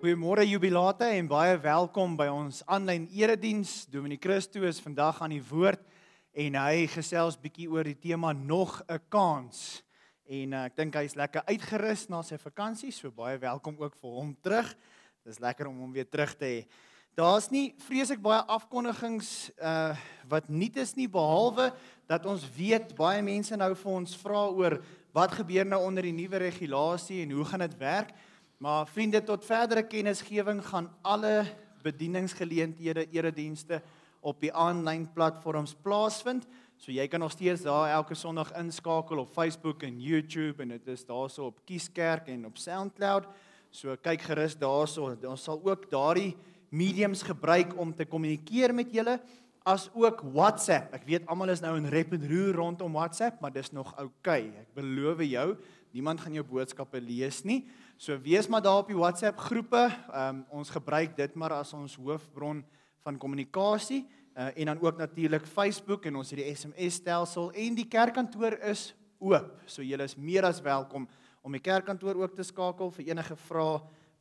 Goeiemôre jubilate en baie welkom by ons aanlyn erediens. Dominee Christo is vandag aan die woord en hy gesels bietjie oor die tema nog 'n kans. En eh, ek dink hy's lekker uitgerus na sy vakansie, so baie welkom ook vir hom terug. Dis lekker om hom weer terug te hê. Daar's nie vreeslik baie afkondigings uh wat nie is nie behalwe dat ons weet baie mense nou vir ons vra oor wat gebeur nou onder die nuwe regulasie en hoe gaan dit werk? Maar vriende, tot verdere kennisgewing gaan alle bedieningsgeleenthede, eredienste op die aanlyn platforms plaasvind. So jy kan nog steeds daar elke Sondag inskakel op Facebook en YouTube en dit is daarso op Kieskerk en op SoundCloud. So kyk gerus daarso. Ons sal ook daardie mediums gebruik om te kommunikeer met julle as ook WhatsApp. Ek weet almal is nou in rep en roer rondom WhatsApp, maar dis nog oukei. Okay. Ek beloof jou, niemand gaan jou boodskappe lees nie. So wees maar daar op die WhatsApp groepe. Ehm um, ons gebruik dit maar as ons hoofbron van kommunikasie uh, en dan ook natuurlik Facebook en ons het die SMS stelsel en die kerkkantoor is oop. So julle is meer as welkom om die kerkkantoor ook te skakel vir enige vrae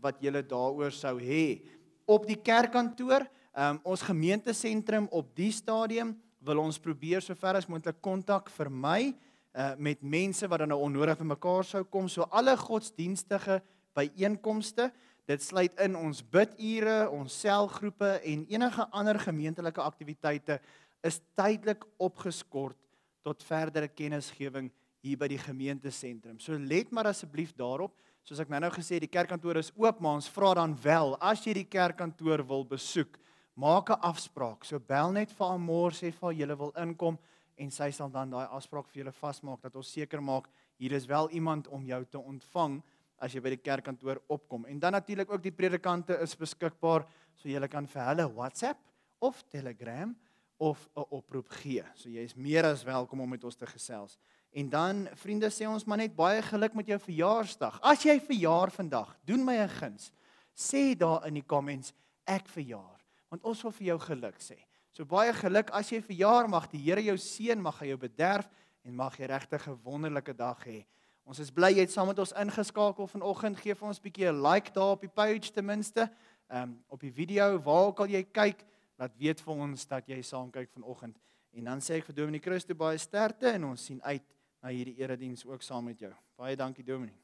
wat julle daaroor sou hê. Op die kerkkantoor, ehm um, ons gemeentesentrum op die stadium wil ons probeer so ver as moontlik kontak vermy uh, met mense wat dan nou onnodig vir mekaar sou kom. So alle godsdienstige byeenkomste, dit sluit in ons bidure, ons selgroepe en enige ander gemeentelike aktiwiteite is tydelik opgeskort tot verdere kennisgewing hier by die gemeentesentrum. So let maar asseblief daarop. Soos ek nou-nou gesê het, die kerkkantoor is oop, maar ons vra dan wel as jy die kerkkantoor wil besoek, maak 'n afspraak. So bel net vir Amor sê vir julle wil inkom en sy sal dan daai afspraak vir julle vasmaak dat ons seker maak hier is wel iemand om jou te ontvang as jy by die kerkkantoor opkom. En dan natuurlik ook die predikante is beskikbaar so jy kan vir hulle WhatsApp of Telegram of 'n oproep gee. So jy is meer as welkom om met ons te gesels. En dan vriende sê ons maar net baie geluk met jou verjaarsdag. As jy verjaar vandag, doen my 'n guns. Sê daar in die comments ek verjaar want ons wil vir jou geluk sê. So baie geluk as jy verjaar mag die Here jou seën mag hy jou bederf en mag jy regtig 'n wonderlike dag hê. Ons is bly jy het saam met ons ingeskakel vanoggend. Geef ons 'n bietjie 'n like daar op die page ten minste. Ehm um, op die video waar ook al jy kyk, laat weet vir ons dat jy saam kyk vanoggend. En dan sê ek vir Dominee Christo baie sterkte en ons sien uit na hierdie erediens ook saam met jou. Baie dankie Dominee.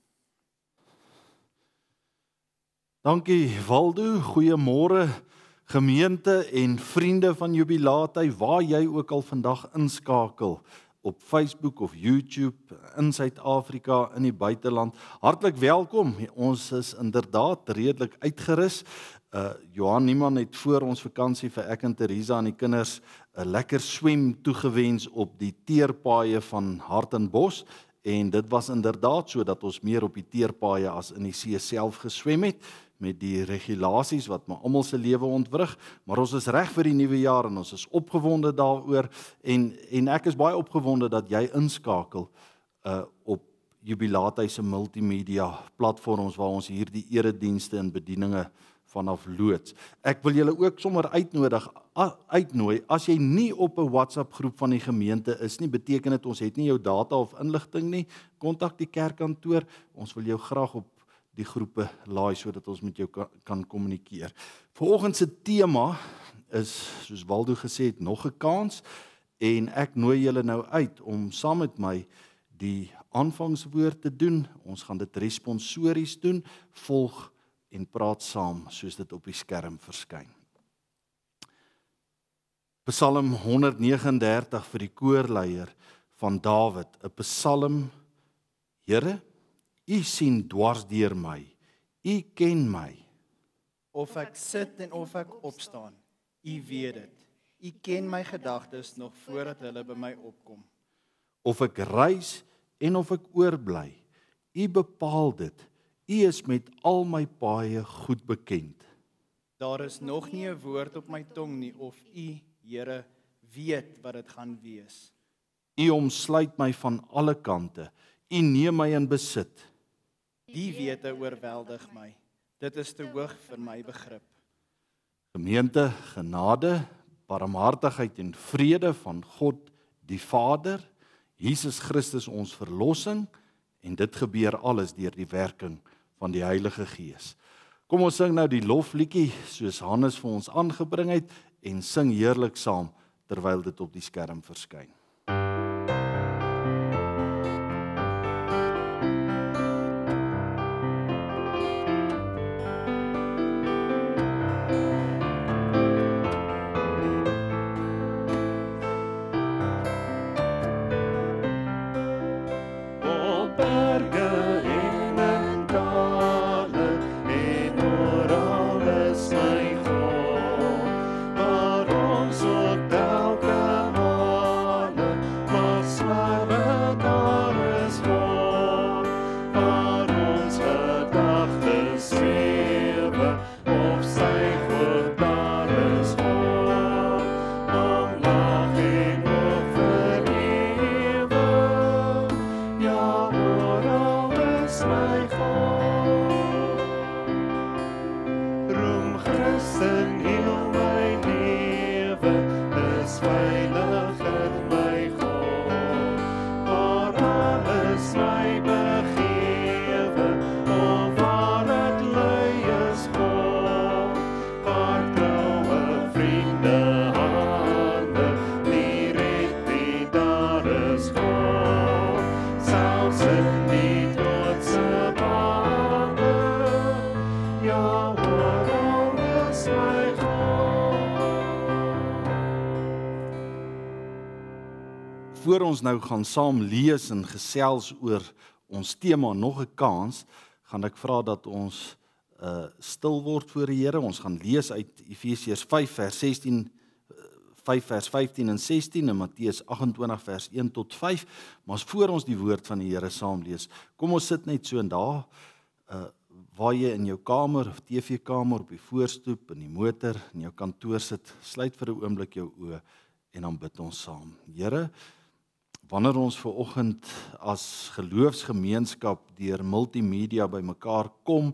Dankie Waldo. Goeiemôre gemeente en vriende van Jubilaatheid waar jy ook al vandag inskakel op Facebook of YouTube in Suid-Afrika in die buiteland. Hartlik welkom. Ons is inderdaad redelik uitgerus. Uh Johan Niemann het voor ons vakansie vir ek en Theresa en die kinders 'n lekker swem toegewens op die teerpaaie van Hartenbos en dit was inderdaad so dat ons meer op die teerpaaie as in die see self geswem het met die regulasies wat maar almal se lewe ontwrig, maar ons is reg vir die nuwe jaar en ons is opgewonde daaroor en en ek is baie opgewonde dat jy inskakel uh op Jubilatus se multimedia platforms waar ons hierdie eredienste en bedieninge vanaf loods. Ek wil julle ook sommer uitnodig uitnooi as jy nie op 'n WhatsApp groep van die gemeente is nie, beteken dit ons het nie jou data of inligting nie. Kontak die kerkkantoor. Ons wil jou graag op die groepe laai sodat ons met jou kan kommunikeer. Vanoggend se tema is soos Waldo gesê het, nog 'n kans en ek nooi julle nou uit om saam met my die aanvangswoord te doen. Ons gaan dit responsories doen, volg en praat saam soos dit op die skerm verskyn. Psalm 139 vir die koorleier van Dawid, 'n Psalm Here U sien dwars deur my. U ken my. Of ek sit en of ek opstaan, U weet dit. U ken my gedagtes nog voordat hulle by my opkom. Of ek reis en of ek oorbly, U bepaal dit. U is met al my paaie goed bekend. Daar is nog nie 'n woord op my tong nie of U, Here, weet wat dit gaan wees. U omsluit my van alle kante. U neem my in besit die wete oorweldig my. Dit is te hoog vir my begrip. Gemeente, genade, barmhartigheid en vrede van God die Vader, Jesus Christus ons verlossing en dit gebeur alles deur die werking van die Heilige Gees. Kom ons sing nou die lofliedjie soos Hannes vir ons aangebring het en sing heerlik saam terwyl dit op die skerm verskyn. voor ons nou gaan saam lees en gesels oor ons tema nog 'n kans, gaan ek vra dat ons uh stil word voor die Here. Ons gaan lees uit Efesiërs 5 vers 16 5 uh, vers 15 en 16 en Matteus 28 vers 1 tot 5. Maar as voor ons die woord van die Here saam lees, kom ons sit net so en daar uh waar jy in jou kamer of TV-kamer op die voorstoep in die motor in jou kantoor sit, sluit vir 'n oomblik jou oë en dan bid ons saam. Here, uh wanneer ons ver oggend as geloofsgemeenskap deur multimedia bymekaar kom,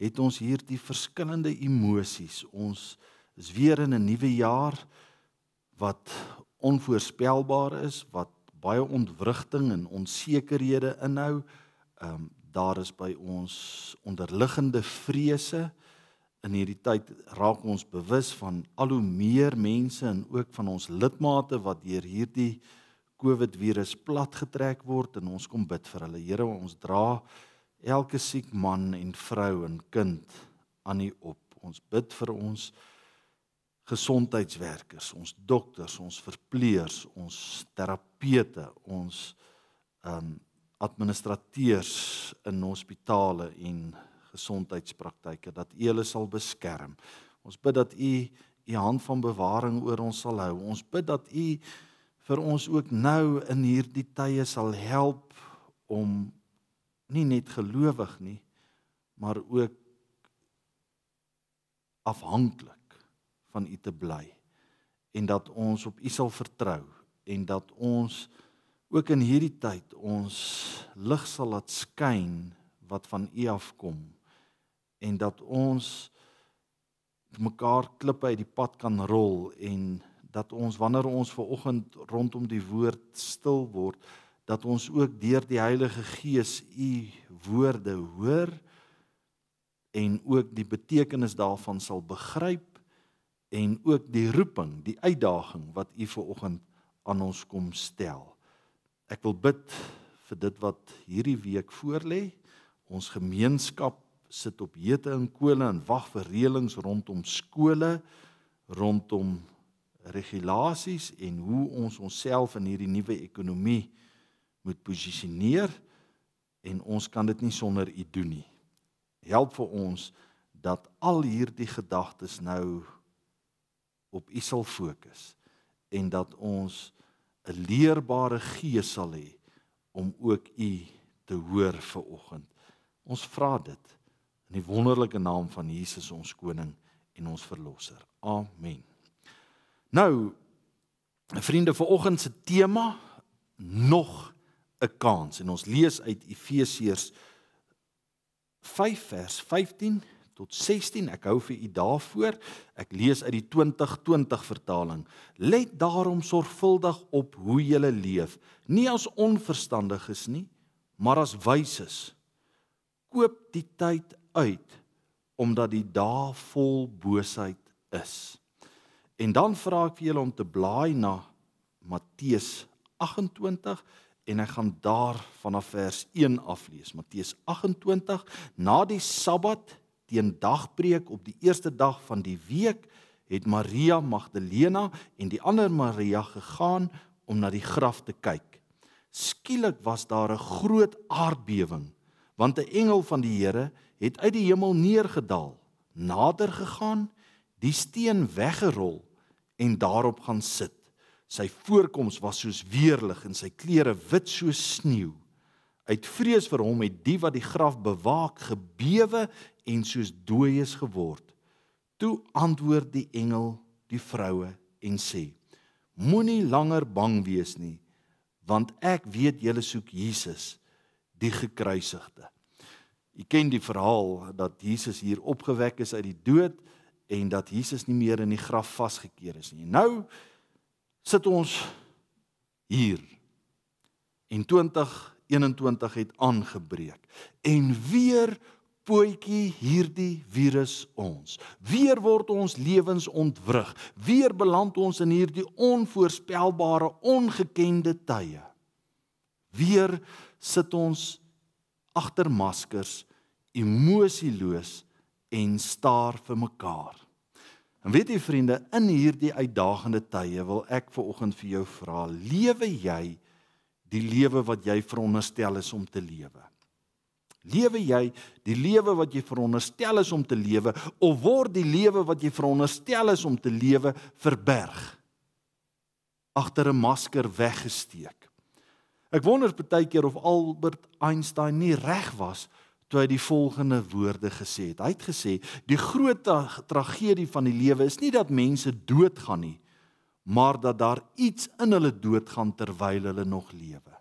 het ons hierdie verskillende emosies. Ons is weer in 'n nuwe jaar wat onvoorspelbaar is, wat baie ontwrigting en onsekerhede inhou. Ehm um, daar is by ons onderliggende vrese In hierdie tyd raak ons bewus van al hoe meer mense en ook van ons lidmate wat deur hierdie uh COVID virus platgetrek word en ons kom bid vir hulle. Here, ons dra elke siek man en vrou en kind aan U op. Ons bid vir ons gesondheidswerkers, ons dokters, ons verpleegers, ons terapete, ons ehm um, administrateurs in hospitale en gesondheidspraktyke dat U hulle sal beskerm. Ons bid dat U U hand van bewaring oor ons sal hou. Ons bid dat U vir ons ook nou in hierdie tye sal help om nie net gelowig nie, maar ook afhanklik van U te bly en dat ons op U sal vertrou en dat ons ook in hierdie tyd ons lig sal laat skyn wat van U afkom en dat ons mekaar klippe uit die pad kan rol en dat ons wanneer ons ver oggend rondom die woord stil word dat ons ook deur die Heilige Gees u woorde hoor en ook die betekenis daarvan sal begryp en ook die roeping, die uitdaging wat u ver oggend aan ons kom stel. Ek wil bid vir dit wat hierdie week voorlê. Ons gemeenskap sit op hete en kole en wag vir reëlings rondom skole, rondom regulasies en hoe ons onsself in hierdie nuwe ekonomie moet posisioneer en ons kan dit nie sonder u doen nie. Help vir ons dat al hierdie gedagtes nou op u sal fokus en dat ons 'n leerbare gees sal hê om ook u te hoor ver oggend. Ons vra dit in die wonderlike naam van Jesus ons koning en ons verlosser. Amen. Nou vriende, vanoggend se tema nog 'n kans en ons lees uit Efesiërs 5 vers 15 tot 16. Ek hou vir u daarvoor. Ek lees uit die 2020 vertaling. Let daarom sorgvuldig op hoe jy leef, nie as onverstandiges nie, maar as wyses. Koop die tyd uit omdat die dae vol boosheid is. En dan vra ek vir julle om te blaai na Matteus 28 en ek gaan daar vanaf vers 1 af lees. Matteus 28 Na die Sabbat teen dagbreek op die eerste dag van die week het Maria Magdalena en die ander Maria gegaan om na die graf te kyk. Skielik was daar 'n groot aardbewing want 'n engel van die Here het uit die hemel neergedaal, nader gegaan, die steen weggerol en daarop gaan sit. Sy voorkoms was soos weerlig en sy klere wit soos sneeu. Uit vrees vir hom het die wat die graf bewaak gebewe en soos dooies geword. Toe antwoord die engel die vroue en sê: Moenie langer bang wees nie, want ek weet julle soek Jesus, die gekruisigde. U ken die verhaal dat Jesus hier opgewek is uit die dood en dat Jesus nie meer in die graf vasgekeer is nie. Nou sit ons hier en 2021 het aangebreek en weer poetjie hierdie virus ons. Weer word ons lewens ontwrig. Weer beland ons in hierdie onvoorspelbare, ongekende tye. Weer sit ons agter maskers, emosieloos en staar vir mekaar. En weet jy vriende, in hierdie uitdagende tye wil ek ver oggend vir jou vra, lewe jy die lewe wat jy veronderstel is om te lewe? Lewe jy die lewe wat jy veronderstel is om te lewe of word die lewe wat jy veronderstel is om te lewe verberg agter 'n masker weggesteek? Ek wonder partykeer of Albert Einstein nie reg was toe hy die volgende woorde gesê het. Hy het gesê: "Die groot tragedie van die lewe is nie dat mense doodgaan nie, maar dat daar iets in hulle doodgaan terwyl hulle nog lewe."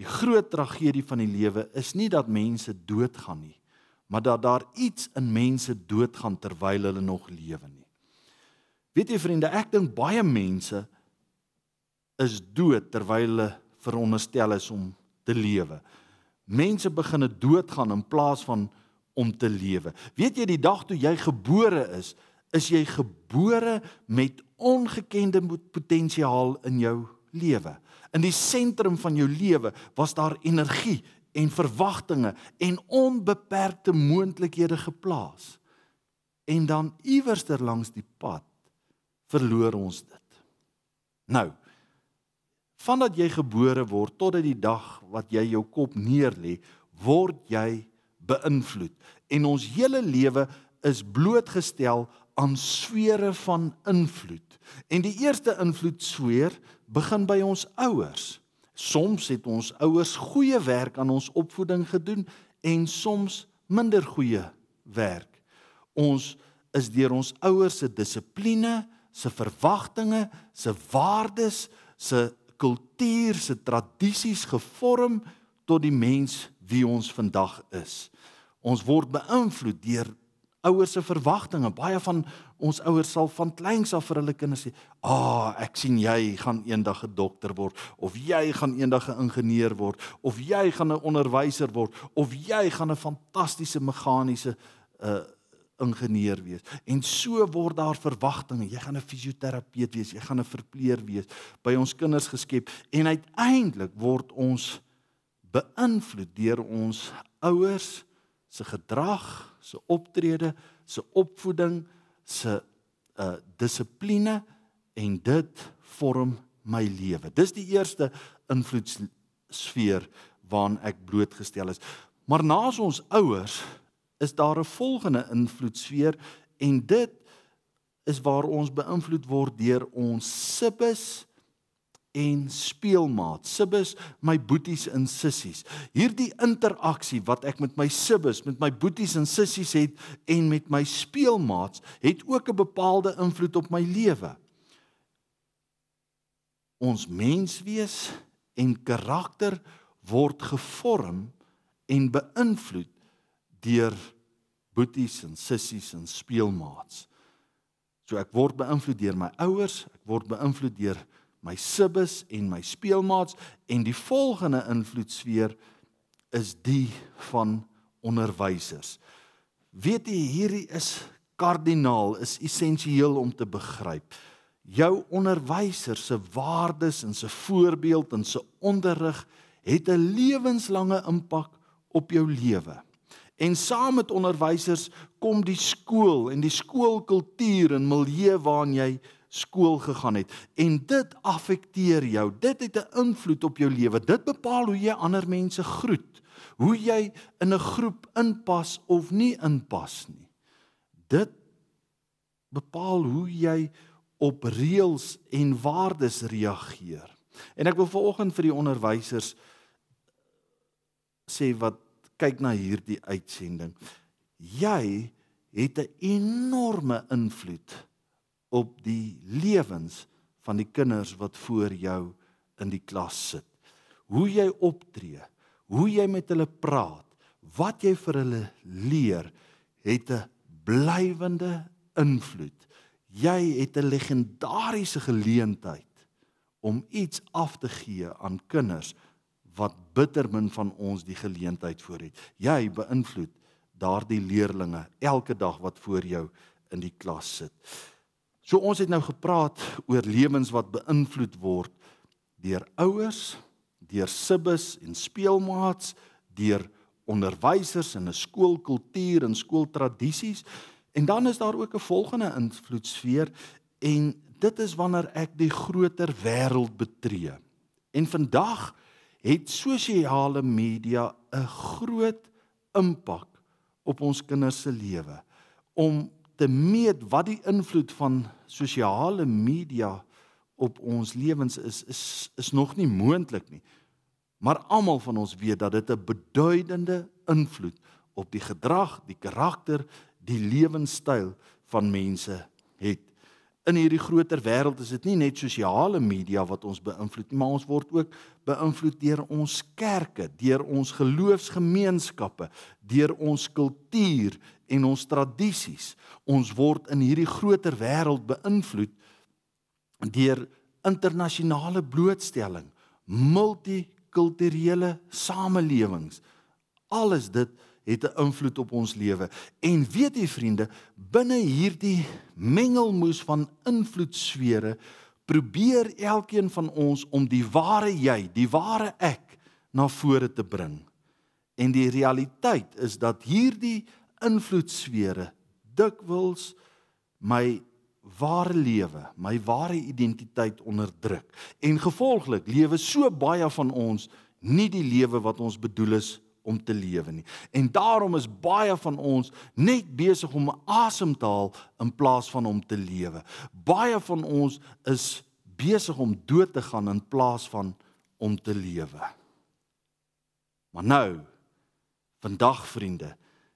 Die groot tragedie van die lewe is nie dat mense doodgaan nie, maar dat daar iets in mense doodgaan terwyl hulle nog lewe nie. Weet jy vriende, ek dink baie mense is dood terwyl hulle veronderstel is om te lewe. Mense begine doodgaan in plaas van om te lewe. Weet jy die dag toe jy gebore is, is jy gebore met ongekende potensiaal in jou lewe. In die sentrum van jou lewe was daar energie en verwagtinge en onbeperkte moontlikhede geplaas. En dan iewers ter langs die pad verloor ons dit. Nou, Vandat jy gebore word tot dit die dag wat jy jou kop neerlê, word jy beïnvloed en ons hele lewe is blootgestel aan swere van invloed. En die eerste invloed sweer begin by ons ouers. Soms het ons ouers goeie werk aan ons opvoeding gedoen en soms minder goeie werk. Ons is deur ons ouers se dissipline, se verwagtinge, se waardes, se kultuur se tradisies gevorm tot die mens wie ons vandag is. Ons word beïnvloed deur ouers se verwagtinge. Baie van ons ouers sal van kleins af vir hulle kinders sê: "Ah, ek sien jy gaan eendag 'n een dokter word of jy gaan eendag 'n een ingenieur word of jy gaan 'n onderwyser word of jy gaan 'n fantastiese meganiese uh ingenieur wees. En so word daar verwagtinge. Jy gaan 'n fisioterapeut wees, jy gaan 'n verpleeër wees by ons kinders geskep en uiteindelik word ons beïnvloed deur ons ouers se gedrag, se optrede, se opvoeding, se uh dissipline en dit vorm my lewe. Dis die eerste invloedssfeer waaraan ek blootgestel is. Maar na ons ouers is daar 'n volgende invloedsfeer en dit is waar ons beïnvloed word deur ons sibbes en speelmaat. Sibbes, my boeties en sissies. Hierdie interaksie wat ek met my sibbes, met my boeties en sissies het en met my speelmaats het ook 'n bepaalde invloed op my lewe. Ons menswees en karakter word gevorm en beïnvloed deur boeties en sissies en speelmaats. So ek word beïnvloed deur my ouers, ek word beïnvloed deur my sibbes en my speelmaats en die volgende invloedsfeer is die van onderwysers. Weet jy hierdie is kardinaal, is essensieel om te begryp. Jou onderwyser se waardes en se voorbeeld en se onderrig het 'n lewenslange impak op jou lewe en saam met onderwysers kom die skool en die skoolkultuur en milieu waarna jy skool gegaan het en dit affekteer jou dit het 'n invloed op jou lewe dit bepaal hoe jy ander mense groet hoe jy in 'n groep inpas of nie inpas nie dit bepaal hoe jy op reëls en waardes reageer en ek wil veraloggend vir die onderwysers sê wat kyk na hierdie uitsending. Jy het 'n enorme invloed op die lewens van die kinders wat voor jou in die klas sit. Hoe jy optree, hoe jy met hulle praat, wat jy vir hulle leer, het 'n blywende invloed. Jy het 'n legendariese geleentheid om iets af te gee aan kinders wat bitter min van ons die geleentheid voor het. Jy beïnvloed daardie leerdlinge elke dag wat voor jou in die klas sit. So ons het nou gepraat oor lewens wat beïnvloed word deur ouers, deur sibbes en speelmaats, deur onderwysers en 'n skoolkultuur en skooltradisies. En dan is daar ook 'n volgende invloedsfeer en dit is wanneer ek die groter wêreld betree. En vandag het sosiale media 'n groot impak op ons kinders se lewe. Om te meet wat die invloed van sosiale media op ons lewens is, is is nog nie moontlik nie. Maar almal van ons weet dat dit 'n beduidende invloed op die gedrag, die karakter, die lewenstyl van mense het in hierdie groter wêreld is dit nie net sosiale media wat ons beïnvloed nie, maar ons word ook beïnvloed deur ons kerke, deur ons geloofsgemeenskappe, deur ons kultuur en ons tradisies. Ons word in hierdie groter wêreld beïnvloed deur internasionale blootstelling, multikulturele samelewings. Alles dit is het 'n invloed op ons lewe. En weet jy vriende, binne hierdie mengelmoes van invloedsfere probeer elkeen van ons om die ware jy, die ware ek na vore te bring. En die realiteit is dat hierdie invloedsfere dikwels my ware lewe, my ware identiteit onderdruk. En gevolglik lewe so baie van ons nie die lewe wat ons bedoel is om te lewe nie. En daarom is baie van ons net besig om asem te haal in plaas van om te lewe. Baie van ons is besig om dood te gaan in plaas van om te lewe. Maar nou, vandag vriende,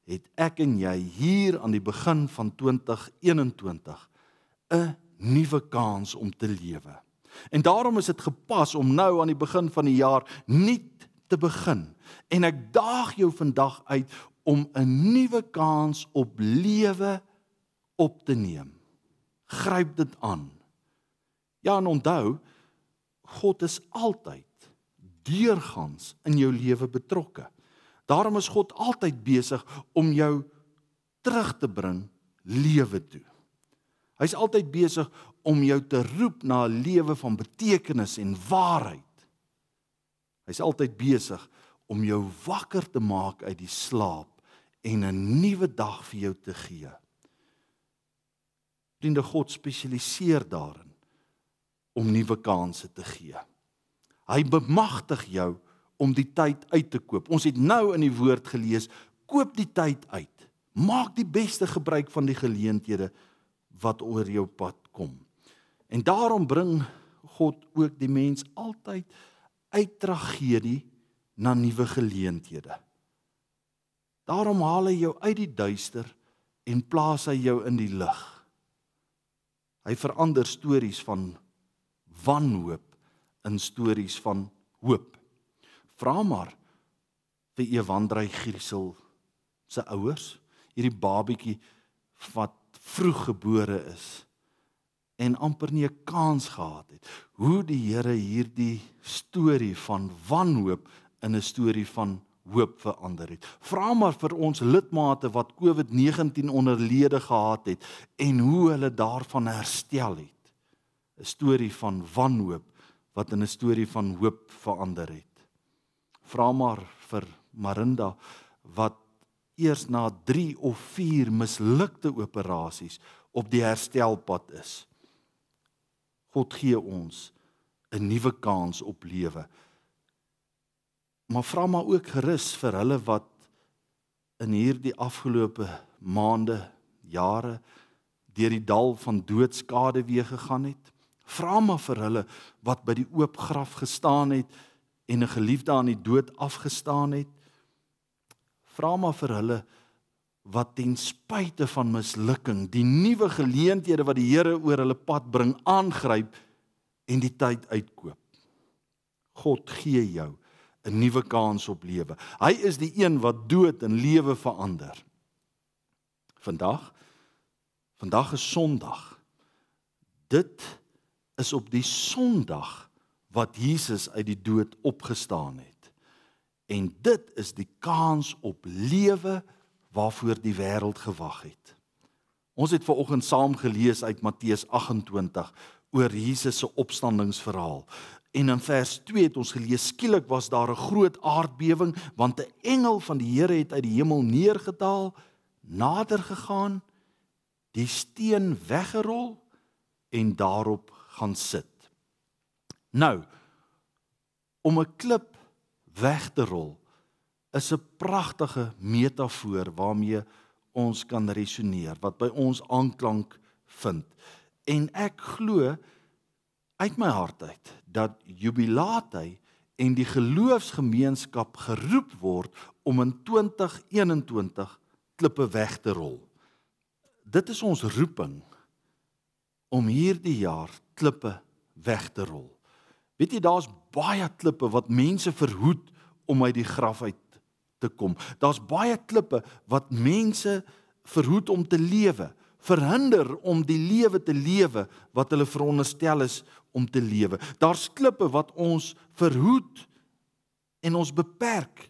het ek en jy hier aan die begin van 2021 'n nuwe kans om te lewe. En daarom is dit gepas om nou aan die begin van die jaar nie te begin. En ek daag jou vandag uit om 'n nuwe kans op lewe op te neem. Gryp dit aan. Ja, en onthou, God is altyd deurgangs in jou lewe betrokke. Daarom is God altyd besig om jou terug te bring lewe toe. Hy's altyd besig om jou te roep na 'n lewe van betekenis en waarheid Hy's altyd besig om jou wakker te maak uit die slaap en 'n nuwe dag vir jou te gee. Vriende, God spesialiseer daarin om nuwe kansse te gee. Hy bemagtig jou om die tyd uit te koop. Ons het nou in die woord gelees, koop die tyd uit. Maak die beste gebruik van die geleenthede wat oor jou pad kom. En daarom bring God ook die mens altyd uit tragedie na nuwe geleenthede. Daarom haal hy jou uit die duister en plaas hy jou in die lig. Hy verander stories van wanhoop in stories van hoop. Vra maar vir Ewandrey Giesel se ouers, hierdie babatjie wat vroeg gebore is en amper nie 'n kans gehad het hoe die Here hierdie storie van wanhoop in 'n storie van hoop verander het. Vra maar vir ons lidmate wat COVID-19 onderlede gehad het en hoe hulle daarvan herstel het. 'n Storie van wanhoop wat in 'n storie van hoop verander het. Vra maar vir Marinda wat eers na 3 of 4 mislukte operasies op die herstelpad is. God gee ons 'n nuwe kans op lewe. Maar vra maar ook gerus vir hulle wat in hierdie afgelope maande, jare deur die dal van doodskade weer gegaan het. Vra maar vir hulle wat by die oop graf gestaan het en 'n geliefde aan die dood afgestaan het. Vra maar vir hulle wat ten spyte van mislukking die nuwe geleenthede wat die Here oor hulle pad bring aangryp en die tyd uitkoop. God gee jou 'n nuwe kans op lewe. Hy is die een wat dood in lewe verander. Vandag vandag is Sondag. Dit is op die Sondag wat Jesus uit die dood opgestaan het. En dit is die kans op lewe waarvoor die wêreld gewag het. Ons het vanoggend saam gelees uit Matteus 28 oor Jesus se opstandingsverhaal. En in vers 2 het ons gelees skielik was daar 'n groot aardbewing want 'n engel van die Here het uit die hemel neergedaal, nader gegaan, die steen weggerol en daarop gaan sit. Nou om 'n klip weg te rol is 'n pragtige metafoor waarmee ons kan resoneer wat by ons aanklank vind. En ek glo uit my hart uit dat jubilate en die geloofsgemeenskap geroep word om in 2021 klippe weg te rol. Dit is ons roeping om hierdie jaar klippe weg te rol. Weet jy daar's baie klippe wat mense verhoed om uit die graf uit te kom. Daar's baie klippe wat mense verhoed om te lewe, verhinder om die lewe te lewe wat hulle veronderstel is om te lewe. Daar's klippe wat ons verhoed en ons beperk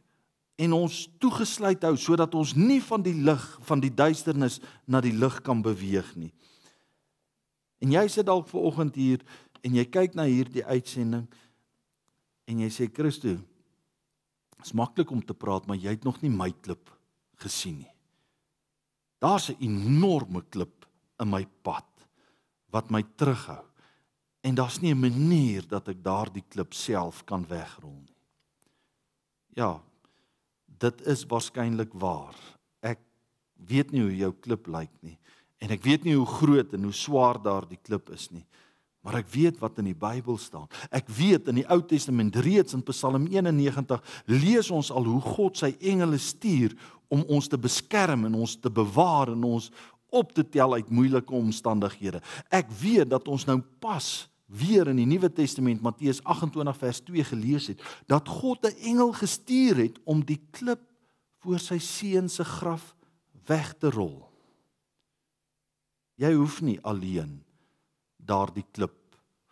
en ons toegesluit hou sodat ons nie van die lig van die duisternis na die lig kan beweeg nie. En jy sit dalk ver oggend hier en jy kyk na hierdie uitsending en jy sê Christus Dit's maklik om te praat, maar jy het nog nie my klip gesien nie. Daar's 'n enorme klip in my pad wat my terughou. En daar's nie 'n manier dat ek daardie klip self kan wegrol nie. Ja. Dit is waarskynlik waar. Ek weet nie hoe jou klip lyk nie en ek weet nie hoe groot en hoe swaar daardie klip is nie. Maar ek weet wat in die Bybel staan. Ek weet in die Ou Testament reeds in Psalm 91 lees ons al hoe God sy engele stuur om ons te beskerm en ons te bewaar en ons op te tel uit moeilike omstandighede. Ek weet dat ons nou pas weer in die Nuwe Testament Matteus 28 vers 2 gelees het dat God 'n engel gestuur het om die klip voor sy seun se graf weg te rol. Jy hoef nie alleen daardie klip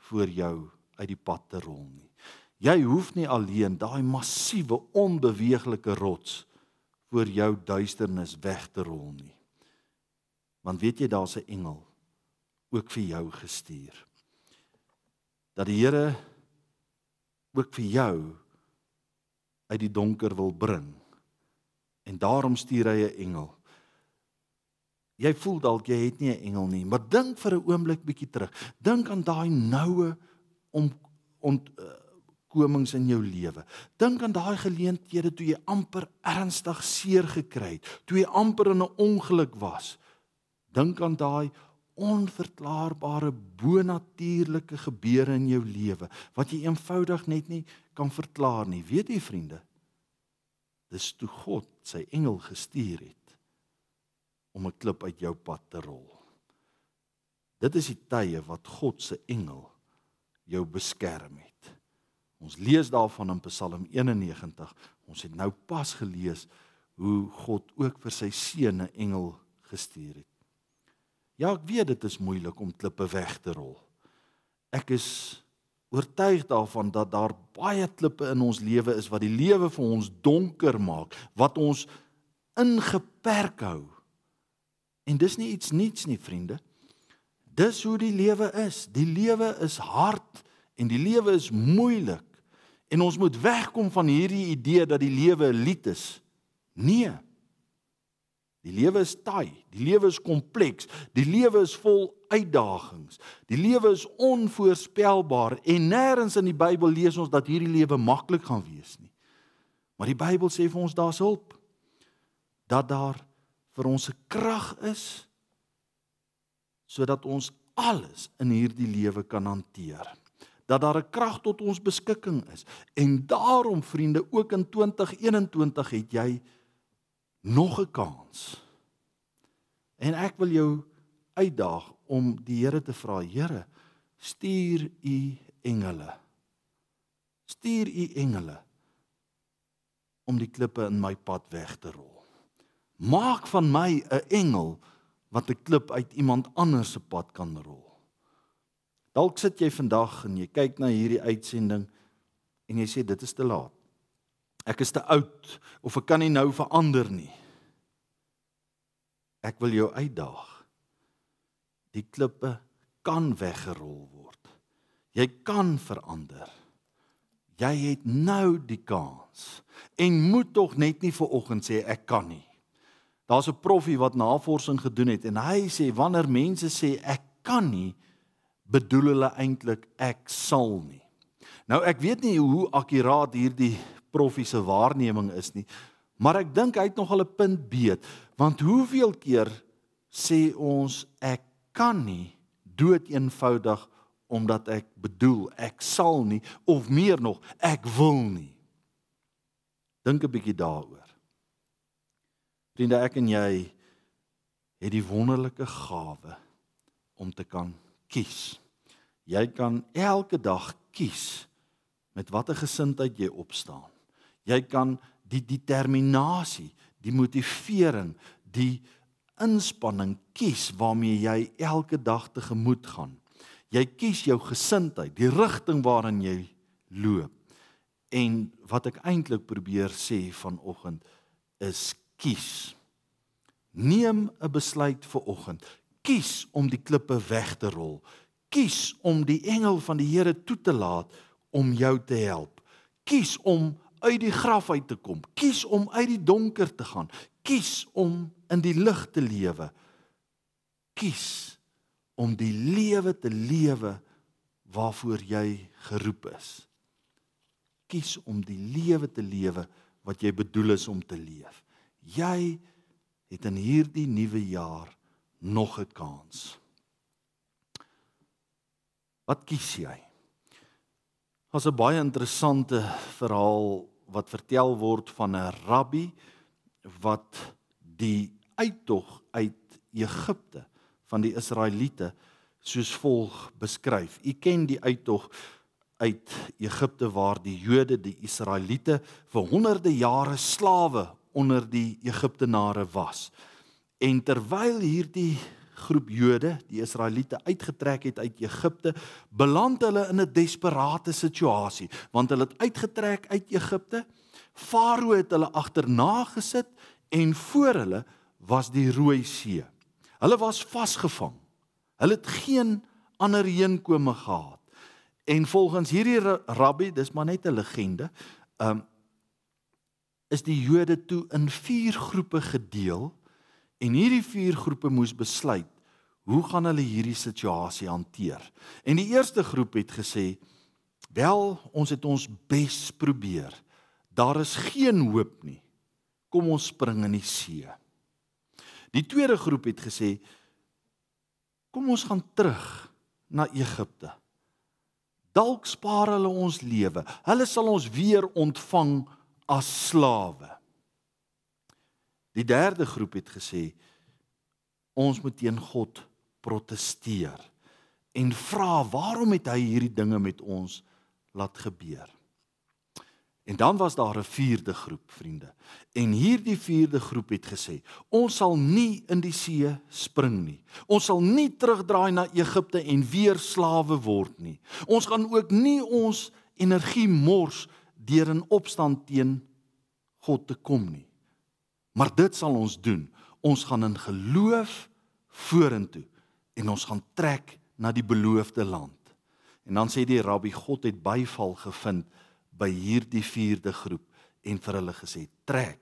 voor jou uit die pad te rol nie. Jy hoef nie alleen daai massiewe onbeweeglike rots voor jou duisternis weg te rol nie. Want weet jy daar's 'n engel ook vir jou gestuur. Dat die Here ook vir jou uit die donker wil bring. En daarom stuur hy 'n engel jy voel dalk jy het nie 'n engel nie, maar dink vir 'n oomblik bietjie terug. Dink aan daai noue om ont eh, komings in jou lewe. Dink aan daai geleenthede toe jy amper ernstig seer gekry het, toe jy amper in 'n ongeluk was. Dink aan daai onverklaarbare bonatuurlike gebeure in jou lewe wat jy eenvoudig net nie kan verklaar nie. Weet jy vriende, dis toe God sy engel gestuur het om 'n klip uit jou pad te rol. Dit is die tye wat God se engel jou beskerm het. Ons lees daarvan in Psalm 91. Ons het nou pas gelees hoe God ook vir sy seun 'n engel gestuur het. Ja, ek weet dit is moeilik om klippe weg te rol. Ek is oortuig daarvan dat daar baie klippe in ons lewe is wat die lewe vir ons donker maak, wat ons ingeperk hou. En dis nie iets niets nie, vriende. Dis hoe die lewe is. Die lewe is hard en die lewe is moeilik. En ons moet wegkom van hierdie idee dat die lewe 'n lied is. Nee. Die lewe is taai, die lewe is kompleks, die lewe is vol uitdagings. Die lewe is onvoorspelbaar en nêrens in die Bybel lees ons dat hierdie lewe maklik gaan wees nie. Maar die Bybel sê vir ons daar's hulp. Dat daar vir ons se krag is sodat ons alles in hierdie lewe kan hanteer dat daar 'n krag tot ons beskikking is en daarom vriende ook in 2021 het jy nog 'n kans en ek wil jou uitdaag om die Here te vra Here stuur u engele stuur u engele om die klippe in my pad weg te rol Maak van my 'n engel wat 'n klip uit iemand anders se pad kan rol. Dalk sit jy vandag en jy kyk na hierdie uitsending en jy sê dit is te laat. Ek is te oud of ek kan nie nou verander nie. Ek wil jou uitdaag. Die klippe kan weggerol word. Jy kan verander. Jy het nou die kans en moet tog net nie vir oggend sê ek kan nie. Daar's 'n profie wat navorsing gedoen het en hy sê wanneer mense sê ek kan nie bedoel hulle eintlik ek sal nie. Nou ek weet nie hoe akuraat hierdie profie se waarneming is nie, maar ek dink hy het nogal 'n punt beet want hoeveel keer sê ons ek kan nie dood eenvoudig omdat ek bedoel ek sal nie of meer nog ek wil nie. Dink 'n bietjie daaroor. Vriende, ek en jy het die wonderlike gawe om te kan kies. Jy kan elke dag kies met watter gesindheid jy opstaan. Jy kan die determinasie, die motivering, die inspanning kies waarmee jy elke dag tegemoet gaan. Jy kies jou gesindheid, die rigting waarin jy loop. En wat ek eintlik probeer sê vanoggend is kies. Neem 'n besluit vir oggend. Kies om die klippe weg te rol. Kies om die engel van die Here toe te laat om jou te help. Kies om uit die graf uit te kom. Kies om uit die donker te gaan. Kies om in die lig te lewe. Kies om die lewe te lewe waarvoor jy geroep is. Kies om die lewe te lewe wat jy bedoel is om te leef jy het in hierdie nuwe jaar nog 'n kans. Wat kies jy? Was 'n baie interessante verhaal wat vertel word van 'n rabbi wat die uittog uit Egipte van die Israeliete soos volg beskryf. U ken die uittog uit Egipte waar die Jode die Israeliete vir honderde jare slawe onder die Egiptenare was. En terwyl hierdie groep Jode, die Israeliete uitgetrek het uit Egipte, beland hulle in 'n desperaatte situasie, want hulle het uitgetrek uit Egipte. Farao het hulle agterna gesit en voor hulle was die Rooi See. Hulle was vasgevang. Hulle het geen ander heenkome gehad. En volgens hierdie rabbi, dis maar net 'n legende, ehm um, is die Jode toe in vier groepe gedeel en hierdie vier groepe moes besluit hoe gaan hulle hierdie situasie hanteer. En die eerste groep het gesê: "Wel, ons het ons bes probeer. Daar is geen hoop nie. Kom ons spring in die see." Die tweede groep het gesê: "Kom ons gaan terug na Egipte. Dalk spaar hulle ons lewe. Hulle sal ons weer ontvang." as slawe. Die derde groep het gesê ons moet teen God proteseer en vra waarom het hy hierdie dinge met ons laat gebeur. En dan was daar 'n vierde groep, vriende. En hierdie vierde groep het gesê: "Ons sal nie in die see spring nie. Ons sal nie terugdraai na Egipte en weer slawe word nie. Ons gaan ook nie ons energie mors deur in opstand teen God te kom nie. Maar dit sal ons doen. Ons gaan in geloof vorentoe en ons gaan trek na die beloofde land. En dan sê die rabbi God het byval gevind by hierdie vierde groep en vir hulle gesê: "Trek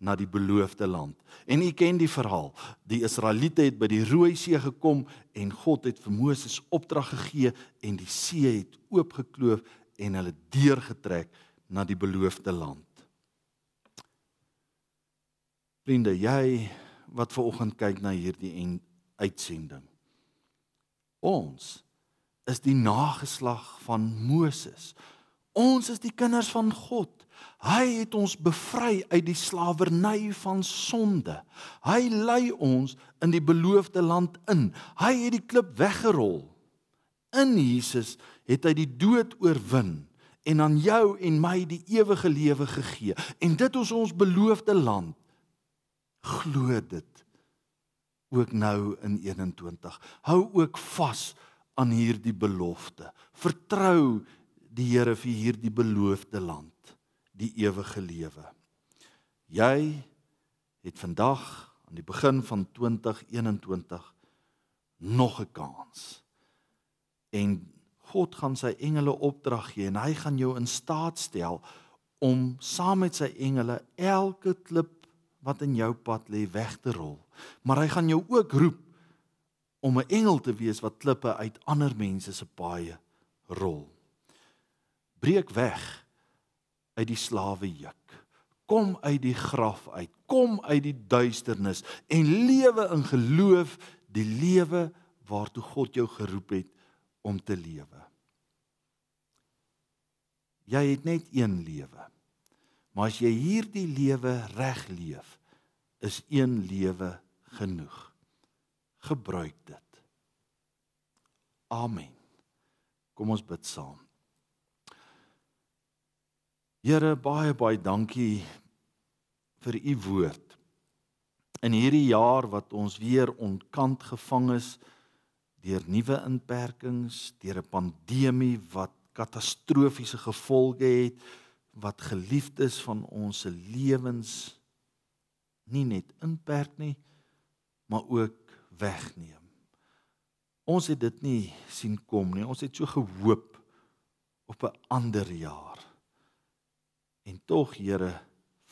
na die beloofde land. En u ken die verhaal. Die Israeliete het by die Rooi See gekom en God het vir Moses opdrag gegee en die see het oopgekloof en hulle deurgetrek na die beloofde land. Vriende, jy wat ver oggend kyk na hierdie en uitsending. Ons is die nageslag van Moses. Ons is die kinders van God. Hy het ons bevry uit die slawerny van sonde. Hy lei ons in die beloofde land in. Hy het die klip weggerol. In Jesus het hy die dood oorwin en aan jou en my die ewige lewe gegee en dit is ons beloofde land glo dit ook nou in 21 hou ook vas aan hierdie belofte vertrou die Here vir hierdie beloofde land die ewige lewe jy het vandag aan die begin van 2021 nog 'n kans en God gaan sy engele opdrag gee en hy gaan jou in staat stel om saam met sy engele elke klip wat in jou pad lê weg te rol. Maar hy gaan jou ook roep om 'n engel te wees wat klippe uit ander mense se paaie rol. Breek weg uit die slawejuk. Kom uit die graf uit. Kom uit die duisternis en lewe in geloof die lewe waartoe God jou geroep het om te lewe. Jy het net een lewe. Maar as jy hierdie lewe reg leef, is een lewe genoeg. Gebruik dit. Amen. Kom ons bid saam. Here, baie baie dankie vir u woord. In hierdie jaar wat ons weer ontkant gevang is, deur nuwe inperkings, deur 'n pandemie wat katastrofiese gevolge het wat geliefdes van ons se lewens nie net inperk nie, maar ook wegneem. Ons het dit nie sien kom nie. Ons het so gehoop op 'n ander jaar. En tog, Here,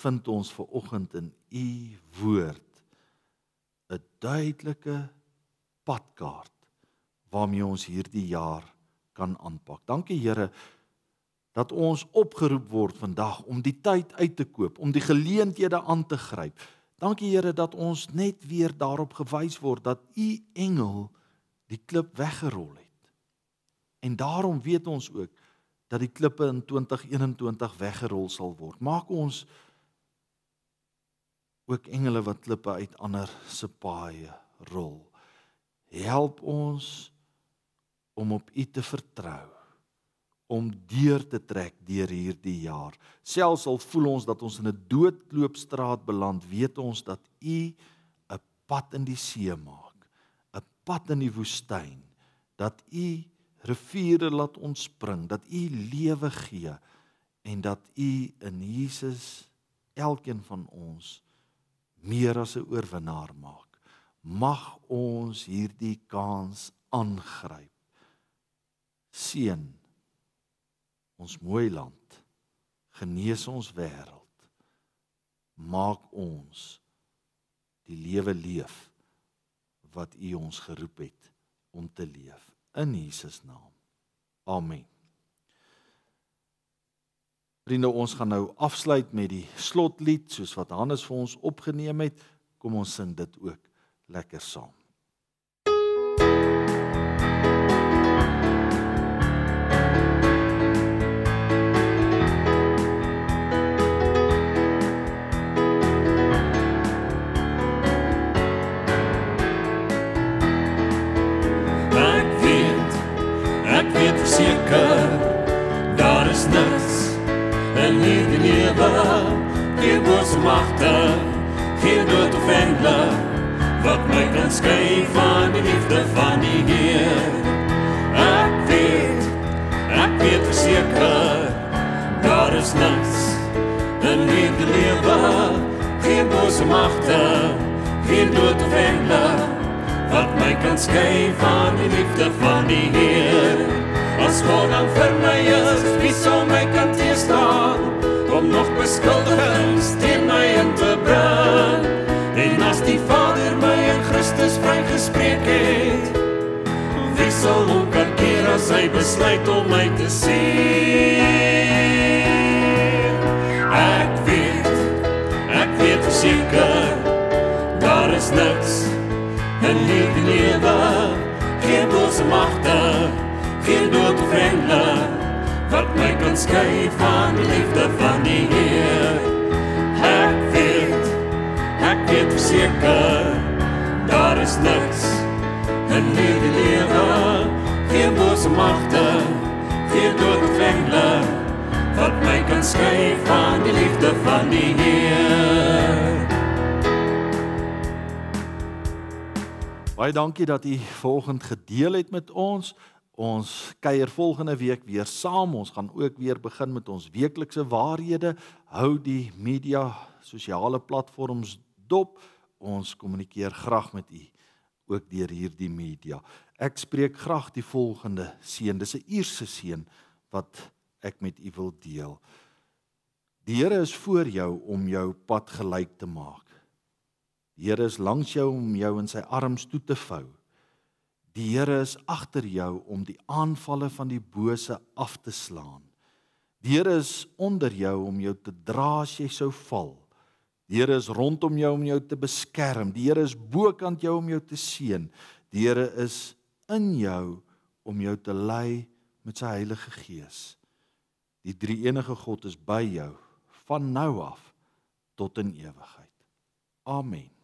vind ons ver oggend in u woord 'n duidelike padkaart waarmee ons hierdie jaar kan aanpak. Dankie Here dat ons opgeroep word vandag om die tyd uit te koop, om die geleenthede aan te gryp. Dankie Here dat ons net weer daarop gewys word dat u engel die klip weggerol het. En daarom weet ons ook dat die klippe in 2021 weggerol sal word. Maak ons ook engele wat klippe uit ander se paaie rol. Help ons om op U te vertrou om deur te trek deur hierdie jaar. Selfs al voel ons dat ons in 'n doodloopstraat beland, weet ons dat U 'n pad in die see maak, 'n pad in die woestyn, dat U riviere laat ontspring, dat U lewe gee en dat U in Jesus elkeen van ons meer as 'n oorwinnaar maak. Mag ons hierdie kans aangryp seën ons mooi land genees ons wêreld maak ons die lewe leef wat u ons geroep het om te leef in Jesus naam amen vriende ons gaan nou afsluit met die slotlied soos wat Hannes vir ons opgeneem het kom ons sing dit ook lekker saam hebben. Geen boze machten, geen dood of engle, wat mij kan schijnen van de liefde van die Heer. Ik weet, ik weet er zeker, daar is niks, een liefde leven. Geen boze machten, geen dood of engle, wat mij kan schijnen van de liefde van die Heer. Als God dan voor mij is, wie zal mij kan tegenstaan? om nog beskuldigings teen my in te bring. En as die Vader my in Christus vrygespreek het, wie sou hom kan keer as hy besluit om my te sien? Ek weet, ek weet seker, daar is niks in hierdie lewe geen bose magte, geen dood vreemde, wat my kan skei van liefde van die Heer. Ek weet, ek weet seker, daar is niks in hierdie lewe, geen bose magte, geen dood vengle, wat my kan skei van die liefde van die Heer. Baie dankie dat u volgende gedeel het met ons. Ons kuier volgende week weer saam. Ons gaan ook weer begin met ons weeklikse waarhede. Hou die media, sosiale platforms dop. Ons kommunikeer graag met u ook deur hierdie media. Ek spreek graag die volgende seën. Dis 'n uierse seën wat ek met u wil deel. Die Here is voor jou om jou pad gelyk te maak. Die Here is langs jou om jou in sy arms toe te vou. Die Here is agter jou om die aanvalle van die bose af te slaan. Die Here is onder jou om jou te dra as jy sou val. Die Here is rondom jou om jou te beskerm. Die Here is bokant jou om jou te seën. Die Here is in jou om jou te lei met sy Heilige Gees. Die Drie-enige God is by jou van nou af tot in ewigheid. Amen.